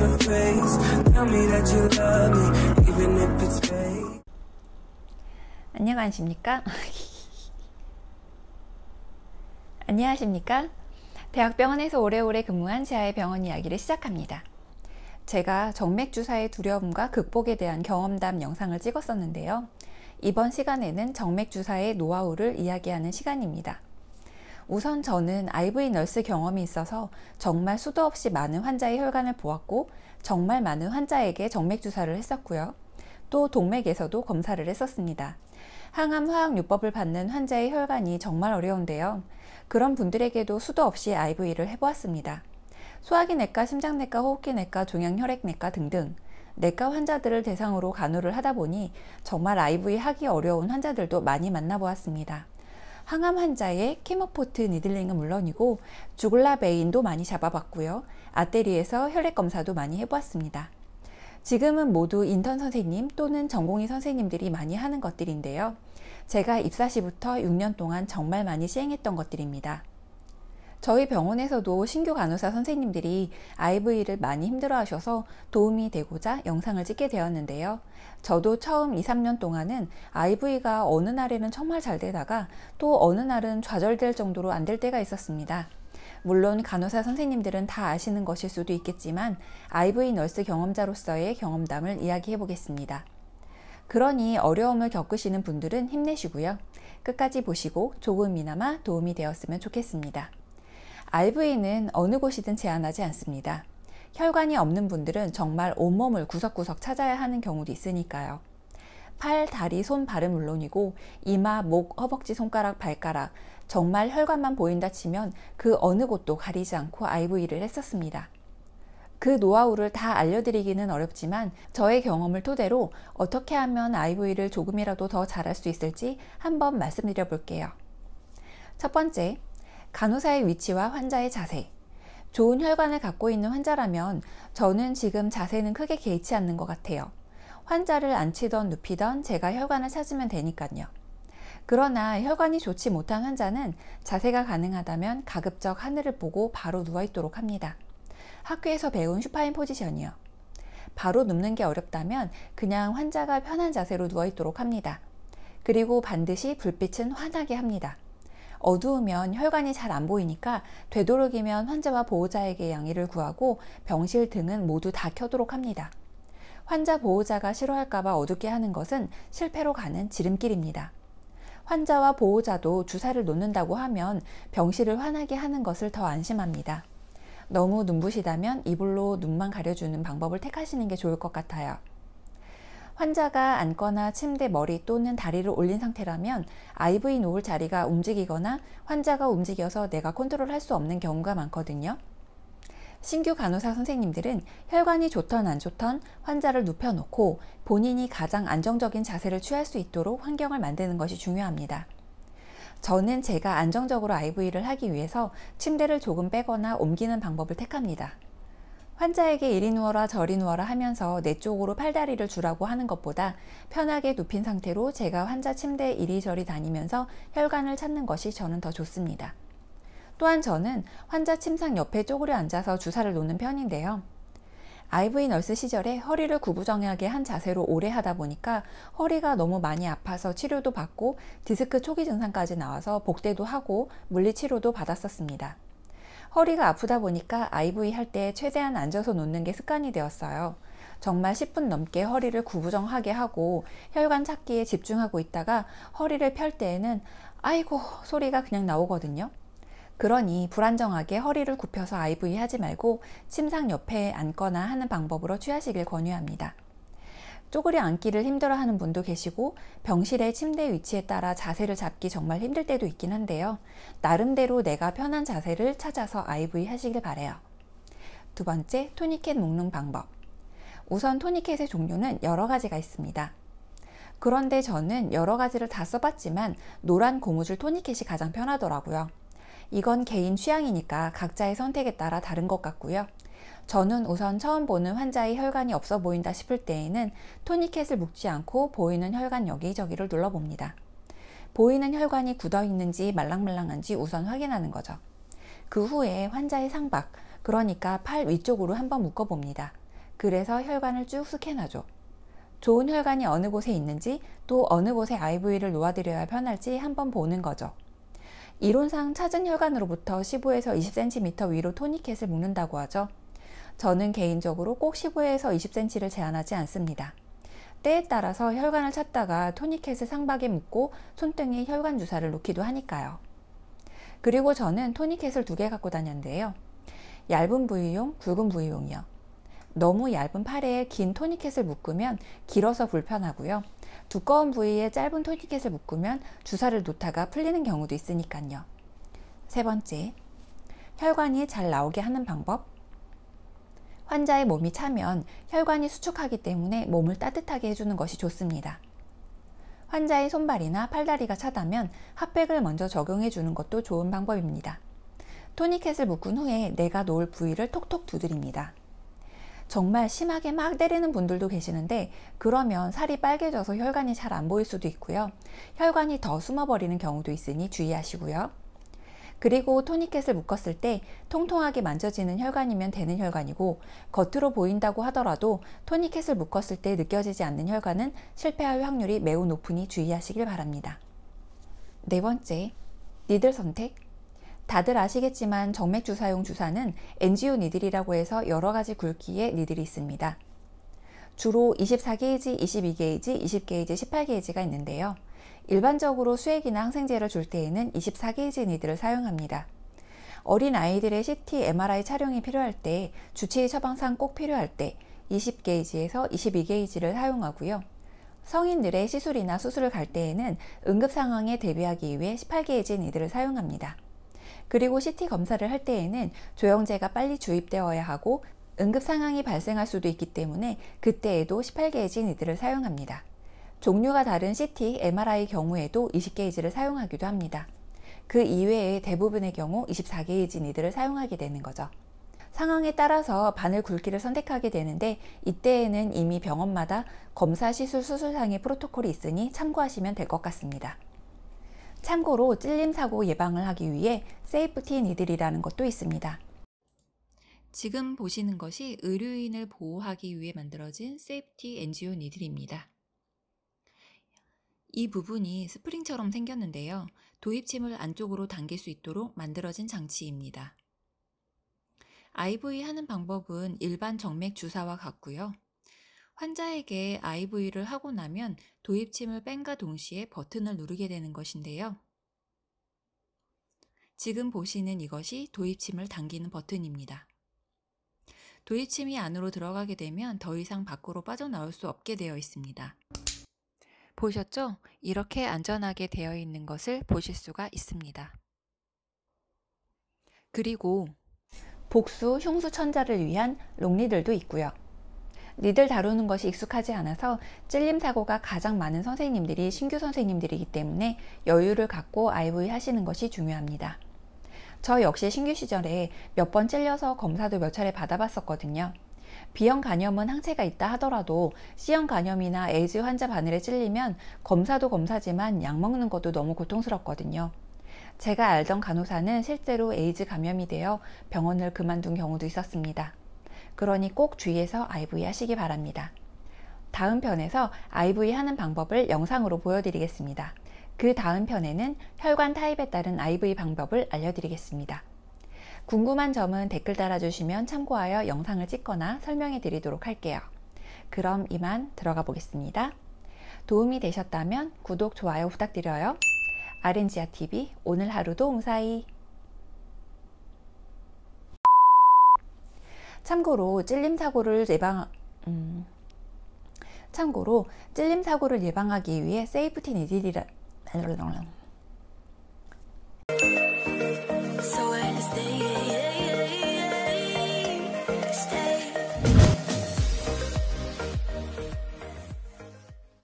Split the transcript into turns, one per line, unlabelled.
my face. Tell me that you love me, even if it's fake. 안녕하십니까? 안녕하십니까? 대학병원에서 오래오래 근무한 지하의 병원 이야기를 시작합니다. 제가 정맥주사의 두려움과 극복에 대한 경험담 영상을 찍었었는데요. 이번 시간에는 정맥주사의 노하우를 이야기하는 시간입니다. 우선 저는 IV 널스 경험이 있어서 정말 수도 없이 많은 환자의 혈관을 보았고 정말 많은 환자에게 정맥 주사를 했었고요. 또 동맥에서도 검사를 했었습니다. 항암 화학요법을 받는 환자의 혈관이 정말 어려운데요. 그런 분들에게도 수도 없이 IV를 해보았습니다. 소화기 내과, 심장내과, 호흡기 내과, 종양혈액 내과 등등 내과 환자들을 대상으로 간호를 하다 보니 정말 IV 하기 어려운 환자들도 많이 만나보았습니다. 항암 환자의 케모포트 니들링은 물론이고 주글라 베인도 많이 잡아봤고요. 아테리에서 혈액 검사도 많이 해보았습니다. 지금은 모두 인턴 선생님 또는 전공의 선생님들이 많이 하는 것들인데요. 제가 입사 시부터 6년 동안 정말 많이 시행했던 것들입니다. 저희 병원에서도 신규 간호사 선생님들이 IV를 많이 힘들어 하셔서 도움이 되고자 영상을 찍게 되었는데요. 저도 처음 2, 3년 동안은 IV가 어느 날에는 정말 잘 되다가 또 어느 날은 좌절될 정도로 안 될 때가 있었습니다. 물론 간호사 선생님들은 다 아시는 것일 수도 있겠지만 IV 널스 경험자로서의 경험담을 이야기해 보겠습니다. 그러니 어려움을 겪으시는 분들은 힘내시고요. 끝까지 보시고 조금이나마 도움이 되었으면 좋겠습니다. RV는 어느 곳이든 제한하지 않습니다. 혈관이 없는 분들은 정말 온몸을 구석구석 찾아야 하는 경우도 있으니까요. 팔, 다리, 손, 발은 물론이고 이마, 목, 허벅지, 손가락, 발가락 정말 혈관만 보인다 치면 그 어느 곳도 가리지 않고 IV를 했었습니다. 그 노하우를 다 알려드리기는 어렵지만 저의 경험을 토대로 어떻게 하면 IV를 조금이라도 더 잘할 수 있을지 한번 말씀드려 볼게요. 첫 번째, 간호사의 위치와 환자의 자세. 좋은 혈관을 갖고 있는 환자라면 저는 지금 자세는 크게 개의치 않는 것 같아요. 환자를 앉히던 눕히던 제가 혈관을 찾으면 되니까요. 그러나 혈관이 좋지 못한 환자는 자세가 가능하다면 가급적 하늘을 보고 바로 누워있도록 합니다. 학교에서 배운 슈파인 포지션이요. 바로 눕는 게 어렵다면 그냥 환자가 편한 자세로 누워있도록 합니다. 그리고 반드시 불빛은 환하게 합니다. 어두우면 혈관이 잘 안 보이니까 되도록이면 환자와 보호자에게 양해를 구하고 병실 등은 모두 다 켜도록 합니다. 환자 보호자가 싫어할까봐 어둡게 하는 것은 실패로 가는 지름길입니다. 환자와 보호자도 주사를 놓는다고 하면 병실을 환하게 하는 것을 더 안심합니다. 너무 눈부시다면 이불로 눈만 가려주는 방법을 택하시는 게 좋을 것 같아요. 환자가 앉거나 침대 머리 또는 다리를 올린 상태라면 IV 노을 자리가 움직이거나 환자가 움직여서 내가 컨트롤할 수 없는 경우가 많거든요. 신규 간호사 선생님들은 혈관이 좋던 안 좋던 환자를 눕혀놓고 본인이 가장 안정적인 자세를 취할 수 있도록 환경을 만드는 것이 중요합니다. 저는 제가 안정적으로 IV를 하기 위해서 침대를 조금 빼거나 옮기는 방법을 택합니다. 환자에게 이리 누워라 저리 누워라 하면서 내 쪽으로 팔다리를 주라고 하는 것보다 편하게 눕힌 상태로 제가 환자 침대 이리저리 다니면서 혈관을 찾는 것이 저는 더 좋습니다. 또한 저는 환자 침상 옆에 쪼그려 앉아서 주사를 놓는 편인데요. IV 널스 시절에 허리를 구부정하게 한 자세로 오래 하다 보니까 허리가 너무 많이 아파서 치료도 받고 디스크 초기 증상까지 나와서 복대도 하고 물리치료도 받았었습니다. 허리가 아프다 보니까 IV 할 때 최대한 앉아서 놓는 게 습관이 되었어요. 정말 10분 넘게 허리를 구부정하게 하고 혈관 찾기에 집중하고 있다가 허리를 펼 때에는 아이고 소리가 그냥 나오거든요. 그러니 불안정하게 허리를 굽혀서 IV 하지 말고 침상 옆에 앉거나 하는 방법으로 취하시길 권유합니다. 쪼그려 앉기를 힘들어하는 분도 계시고 병실의 침대 위치에 따라 자세를 잡기 정말 힘들 때도 있긴 한데요. 나름대로 내가 편한 자세를 찾아서 IV 하시길 바래요. 두 번째, 토니켓 묶는 방법. 우선 토니켓의 종류는 여러 가지가 있습니다. 그런데 저는 여러 가지를 다 써봤지만 노란 고무줄 토니켓이 가장 편하더라고요. 이건 개인 취향이니까 각자의 선택에 따라 다른 것 같고요. 저는 우선 처음 보는 환자의 혈관이 없어 보인다 싶을 때에는 토니켓을 묶지 않고 보이는 혈관 여기저기를 눌러봅니다. 보이는 혈관이 굳어 있는지 말랑말랑한지 우선 확인하는 거죠. 그 후에 환자의 상박, 그러니까 팔 위쪽으로 한번 묶어봅니다. 그래서 혈관을 쭉 스캔하죠. 좋은 혈관이 어느 곳에 있는지 또 어느 곳에 IV를 놓아드려야 편할지 한번 보는 거죠. 이론상 찾은 혈관으로부터 15에서 20cm 위로 토니켓을 묶는다고 하죠. 저는 개인적으로 꼭 15에서 20cm를 제한하지 않습니다. 때에 따라서 혈관을 찾다가 토니켓을 상박에 묶고 손등에 혈관 주사를 놓기도 하니까요. 그리고 저는 토니켓을 두 개 갖고 다녔는데요. 얇은 부위용, 굵은 부위용이요. 너무 얇은 팔에 긴 토니켓을 묶으면 길어서 불편하고요. 두꺼운 부위에 짧은 토니켓을 묶으면 주사를 놓다가 풀리는 경우도 있으니까요. 세 번째, 혈관이 잘 나오게 하는 방법. 환자의 몸이 차면 혈관이 수축하기 때문에 몸을 따뜻하게 해주는 것이 좋습니다. 환자의 손발이나 팔다리가 차다면 핫팩을 먼저 적용해 주는 것도 좋은 방법입니다. 토니켓을 묶은 후에 내가 놓을 부위를 톡톡 두드립니다. 정말 심하게 막 때리는 분들도 계시는데 그러면 살이 빨개져서 혈관이 잘 안 보일 수도 있고요. 혈관이 더 숨어버리는 경우도 있으니 주의하시고요. 그리고 토니켓을 묶었을 때 통통하게 만져지는 혈관이면 되는 혈관이고 겉으로 보인다고 하더라도 토니켓을 묶었을 때 느껴지지 않는 혈관은 실패할 확률이 매우 높으니 주의하시길 바랍니다. 네 번째, 니들 선택. 다들 아시겠지만 정맥주사용 주사는 NGO 니들이라고 해서 여러 가지 굵기의 니들이 있습니다. 주로 24게이지, 22게이지, 20게이지, 18게이지가 있는데요. 일반적으로 수액이나 항생제를 줄 때에는 2 4개의지니들을 사용합니다. 어린 아이들의 CT, MRI 촬영이 필요할 때 주치의 처방상 꼭 필요할 때 20게이지에서 22게이지를 사용하고요. 성인들의 시술이나 수술을 갈 때에는 응급 상황에 대비하기 위해 18게이지 니들을 사용합니다. 그리고 CT 검사를 할 때에는 조영제가 빨리 주입되어야 하고 응급 상황이 발생할 수도 있기 때문에 그때에도 18게이지 니들을 사용합니다. 종류가 다른 CT, MRI 경우에도 20게이지를 사용하기도 합니다. 그 이외에 대부분의 경우 24게이지 니들을 사용하게 되는 거죠. 상황에 따라서 바늘 굵기를 선택하게 되는데 이때에는 이미 병원마다 검사 시술 수술상의 프로토콜이 있으니 참고하시면 될 것 같습니다. 참고로 찔림 사고 예방을 하기 위해 세이프티 니들이라는 것도 있습니다. 지금 보시는 것이 의료인을 보호하기 위해 만들어진 세이프티 엔지오 니들입니다. 이 부분이 스프링처럼 생겼는데요. 도입침을 안쪽으로 당길 수 있도록 만들어진 장치입니다. IV 하는 방법은 일반 정맥 주사와 같고요. 환자에게 IV를 하고 나면 도입침을 뺀과 동시에 버튼을 누르게 되는 것인데요. 지금 보시는 이것이 도입침을 당기는 버튼입니다. 도입침이 안으로 들어가게 되면 더 이상 밖으로 빠져나올 수 없게 되어 있습니다. 보셨죠? 이렇게 안전하게 되어 있는 것을 보실 수가 있습니다. 그리고 복수, 흉수 천자를 위한 롱리들도 있고요. 니들 다루는 것이 익숙하지 않아서 찔림 사고가 가장 많은 선생님들이 신규 선생님들이기 때문에 여유를 갖고 IV 하시는 것이 중요합니다. 저 역시 신규 시절에 몇 번 찔려서 검사도 몇 차례 받아봤었거든요. B형 간염은 항체가 있다 하더라도 C형 간염이나 에이즈 환자 바늘에 찔리면 검사도 검사지만 약 먹는 것도 너무 고통스럽거든요. 제가 알던 간호사는 실제로 에이즈 감염이 되어 병원을 그만둔 경우도 있었습니다. 그러니 꼭 주의해서 IV 하시기 바랍니다. 다음 편에서 IV 하는 방법을 영상으로 보여드리겠습니다. 그 다음 편에는 혈관 타입에 따른 IV 방법을 알려드리겠습니다. 궁금한 점은 댓글 달아주시면 참고하여 영상을 찍거나 설명해 드리도록 할게요. 그럼 이만 들어가 보겠습니다. 도움이 되셨다면 구독, 좋아요 부탁드려요. 아렌지아TV 오늘 하루도 웅사이 참고로 찔림 사고를 예방 음... 참고로 찔림 사고를 예방하기 위해 세이프티 니딜이라